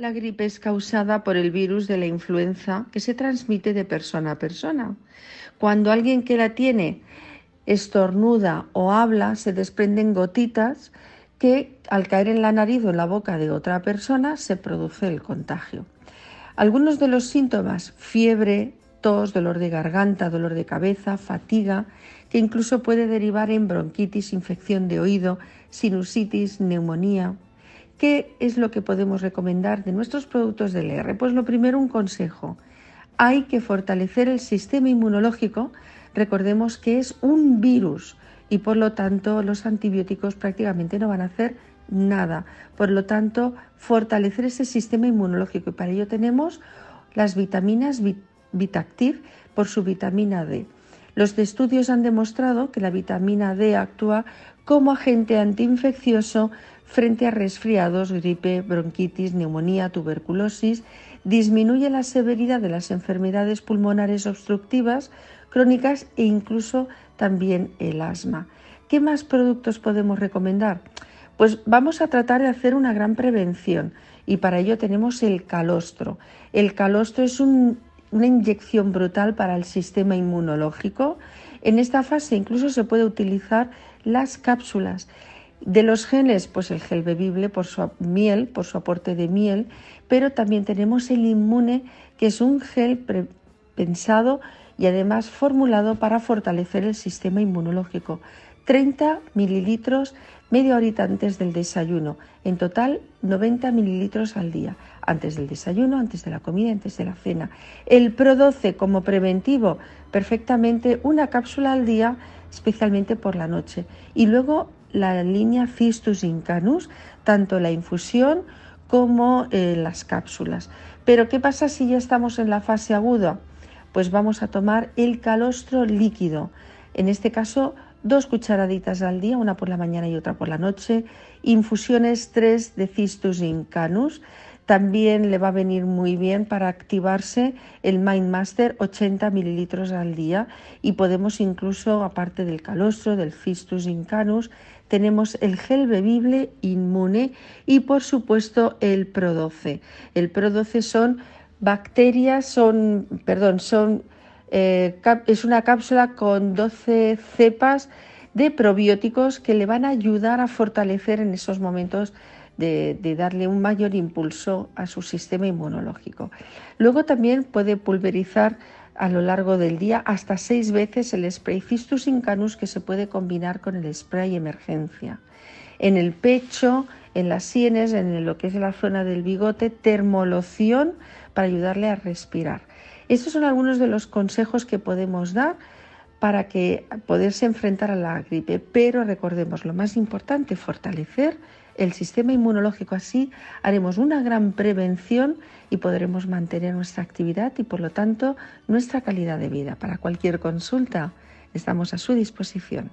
La gripe es causada por el virus de la influenza que se transmite de persona a persona. Cuando alguien que la tiene estornuda o habla, se desprenden gotitas que al caer en la nariz o en la boca de otra persona se produce el contagio. Algunos de los síntomas, fiebre, tos, dolor de garganta, dolor de cabeza, fatiga, que incluso puede derivar en bronquitis, infección de oído, sinusitis, neumonía, ¿Qué es lo que podemos recomendar de nuestros productos del LR? E pues lo primero, un consejo. Hay que fortalecer el sistema inmunológico. Recordemos que es un virus y por lo tanto los antibióticos prácticamente no van a hacer nada. Por lo tanto, fortalecer ese sistema inmunológico y para ello tenemos las vitaminas Vitactiv por su vitamina D. Los estudios han demostrado que la vitamina D actúa como agente antiinfeccioso frente a resfriados, gripe, bronquitis, neumonía, tuberculosis, disminuye la severidad de las enfermedades pulmonares obstructivas crónicas e incluso también el asma. ¿Qué más productos podemos recomendar? Pues vamos a tratar de hacer una gran prevención y para ello tenemos el calostro. El calostro es una inyección brutal para el sistema inmunológico. En esta fase incluso se puede utilizar las cápsulas. De los genes, pues el gel bebible por su miel, por su aporte de miel, pero también tenemos el inmune, que es un gel pensado y además formulado para fortalecer el sistema inmunológico. 30 mililitros media horita antes del desayuno. En total, 90 mililitros al día. Antes del desayuno, antes de la comida, antes de la cena. El produce como preventivo, perfectamente una cápsula al día, especialmente por la noche. Y luego la línea Fistus Incanus, tanto la infusión como eh, las cápsulas. Pero ¿qué pasa si ya estamos en la fase aguda? Pues vamos a tomar el calostro líquido. En este caso, dos cucharaditas al día, una por la mañana y otra por la noche. Infusiones 3 de Fistus Incanus. También le va a venir muy bien para activarse el Mindmaster 80 mililitros al día y podemos incluso, aparte del calostro, del Fistus Incanus, tenemos el gel bebible inmune y por supuesto el Prodoce. El Prodoce son bacterias, son, perdón, son, eh, es una cápsula con 12 cepas de probióticos que le van a ayudar a fortalecer en esos momentos de, darle un mayor impulso a su sistema inmunológico. Luego también puede pulverizar a lo largo del día hasta seis veces el spray Fistus incanus que se puede combinar con el spray emergencia. En el pecho, en las sienes, en lo que es la zona del bigote, termoloción para ayudarle a respirar. Estos son algunos de los consejos que podemos dar para que poderse enfrentar a la gripe. Pero recordemos, lo más importante, fortalecer el sistema inmunológico. Así haremos una gran prevención y podremos mantener nuestra actividad y, por lo tanto, nuestra calidad de vida. Para cualquier consulta, estamos a su disposición.